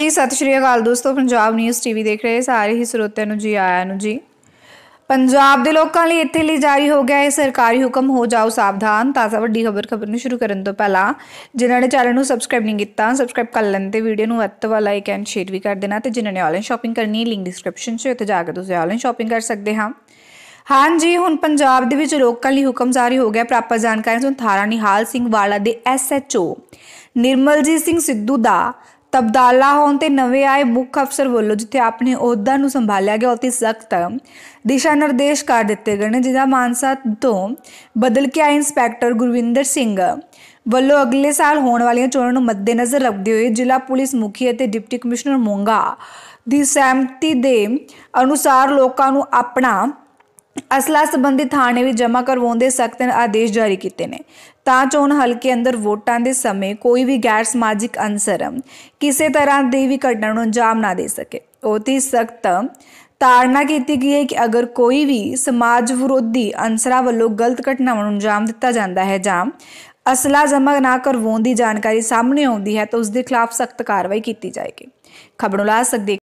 ਜੀ ਸਤਿ ਸ਼੍ਰੀ ਅਕਾਲ ਦੋਸਤੋ ਪੰਜਾਬ ਨਿਊਜ਼ ਟੀਵੀ ਦੇਖ ਰਹੇ ਸਾਰੇ ਹੀ ਸਰੋਤਿਆਂ ਨੂੰ ਜੀ ਆਇਆਂ ਨੂੰ ਜੀ ਪੰਜਾਬ ਦੇ ਲੋਕਾਂ ਲਈ ਇੱਥੇ ਲਈ ਜਾਰੀ ਹੋ ਗਿਆ ਇਹ ਸਰਕਾਰੀ ਹੁਕਮ ਹੋ ਜਾਓ ਸਾਵਧਾਨ ਤਾਜ਼ਾ ਵੱਡੀ ਖਬਰ ਖਬਰ ਨੂੰ ਸ਼ੁਰੂ ਕਰਨ ਤੋਂ ਪਹਿਲਾਂ ਜਿਨ੍ਹਾਂ ਨੇ ਚੈਨਲ ਨੂੰ ਸਬਸਕ੍ਰਾਈਬ ਨਹੀਂ ਕੀਤਾ ਸਬਸਕ੍ਰਾਈਬ ਕਰ ਲੈਣ ਤੇ ਵੀਡੀਓ ਨੂੰ ਅੱਤ ਵਾਲਾ ਲਾਈਕ ਐਂਡ ਸ਼ੇਅਰ ਵੀ ਕਰ ਦੇਣਾ ਤੇ ਜਿਨ੍ਹਾਂ ਨੇ ਆਨਲਾਈਨ ਸ਼ਾਪਿੰਗ ਕਰਨੀ ਹੈ ਲਿੰਕ ਡਿਸਕ੍ਰਿਪਸ਼ਨ 'ਚ ਉੱਥੇ ਜਾ ਕੇ ਤੁਸੀਂ ਆਨਲਾਈਨ ਸ਼ਾਪਿੰਗ ਕਰ ਸਕਦੇ ਹਾਂ ਹਾਂਜੀ ਹੁਣ ਪੰਜਾਬ ਦੇ ਵਿੱਚ ਲੋਕਾਂ ਲਈ ਹੁਕਮ ਜਾਰੀ ਹੋ ਗਿਆ ਪ੍ਰਾਪਤ ਜਾਣਕਾਰੀ ਤੋਂ ਥਾਰਾ ਨਿਹਾਲ ਸਿੰਘ ਵਾਲਾ ਦੇ ਐਸਐਚਓ ਨਿਰਮਲਜੀਤ ਸਿੰਘ ਸਿੱਧੂ ਦਾ ਤਬਦਾਲਾ ਹੋਣ ਤੇ ਨਵੇਂ ਆਏ ਮੁੱਖ ਅਫਸਰ ਵੱਲੋਂ ਜਿੱਥੇ ਆਪਣੇ ਅਹੁਦਾ ਨੂੰ ਸੰਭਾਲਿਆ ਗਿਆ ਉਤੇ ਸਖਤ ਦਿਸ਼ਾ ਨਿਰਦੇਸ਼ ਕਰ ਦਿੱਤੇ ਗਏ ਨੇ ਜਿਹਦਾ ਮਾਨਸਾ ਤੋਂ ਬਦਲ ਕੇ ਆਏ ਇੰਸਪੈਕਟਰ ਗੁਰਵਿੰਦਰ ਸਿੰਘ ਵੱਲੋਂ ਅਗਲੇ ਸਾਲ ਹੋਣ ਵਾਲੀਆਂ ਚੋਣਾਂ ਨੂੰ ਮੱਦੇਨਜ਼ਰ ਰੱਖਦੇ ਹੋਏ ਜ਼ਿਲ੍ਹਾ ਪੁਲਿਸ ਮੁਖੀ ਅਤੇ ਡਿਪਟੀ ਕਮਿਸ਼ਨਰ ਮੋਂਗਾ ਦੀ ਸਹਿਮਤੀ ਦੇ ਅਨੁਸਾਰ ਲੋਕਾਂ ਨੂੰ ਆਪਣਾ ਅਸਲਾ ਸੰਬੰਧੀ ਥਾਣੇ ਵੀ ਜਮ੍ਹਾਂ ਕਰਵਾਉਣ ਦੇ ਸਖਤ ਆਦੇਸ਼ ਜਾਰੀ ਕੀਤੇ ਨੇ ਤਾਂ ਚੋਣ ਹਲਕੇ ਅੰਦਰ ਵੋਟਾਂ ਦੇ ਸਮੇਂ ਕੋਈ ਵੀ ਗੈਰ ਸਮਾਜਿਕ ਅੰਸਰ ਕਿਸੇ ਤਰ੍ਹਾਂ ਦੀ ਵੀ ਘਟਨਾ ਨੂੰ ਅੰਜਾਮ ਨਾ ਦੇ ਸਕੇ ਉਹਤੀ ਸਖਤ ਤਾਰਨਾ ਕੀਤੀ ਗਈ ਹੈ ਕਿ ਅਗਰ ਕੋਈ ਵੀ ਸਮਾਜ ਵਿਰੋਧੀ ਅੰਸਰਾਂ ਵੱਲੋਂ ਗਲਤ ਘਟਨਾਵਾਂ ਨੂੰ ਅੰਜਾਮ ਦਿੱਤਾ ਜਾਂਦਾ ਹੈ ਜਾਂ ਅਸਲਾ ਜਮ੍ਹਾਂ ਨਾ ਕਰਵਾਉਣ ਦੀ ਜਾਣਕਾਰੀ ਸਾਹਮਣੇ ਆਉਂਦੀ ਹੈ ਤਾਂ ਉਸ ਦੇ ਖਿਲਾਫ ਸਖਤ ਕਾਰਵਾਈ ਕੀਤੀ ਜਾਏਗੀ ਨੂੰ ਲਾ ਸਕਦੇ